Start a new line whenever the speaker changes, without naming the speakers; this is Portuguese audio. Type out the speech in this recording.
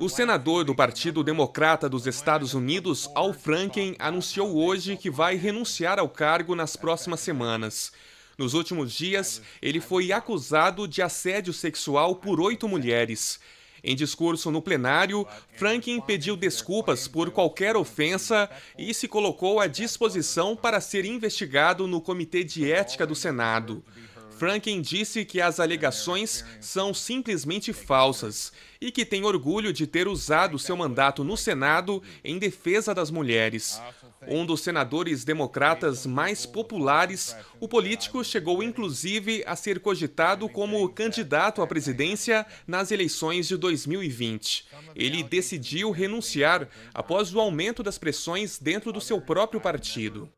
O senador do Partido Democrata dos Estados Unidos, Al Franken, anunciou hoje que vai renunciar ao cargo nas próximas semanas. Nos últimos dias, ele foi acusado de assédio sexual por oito mulheres. Em discurso no plenário, Franken pediu desculpas por qualquer ofensa e se colocou à disposição para ser investigado no Comitê de Ética do Senado. Franken disse que as alegações são simplesmente falsas e que tem orgulho de ter usado seu mandato no Senado em defesa das mulheres. Um dos senadores democratas mais populares, o político chegou inclusive a ser cogitado como candidato à presidência nas eleições de 2020. Ele decidiu renunciar após o aumento das pressões dentro do seu próprio partido.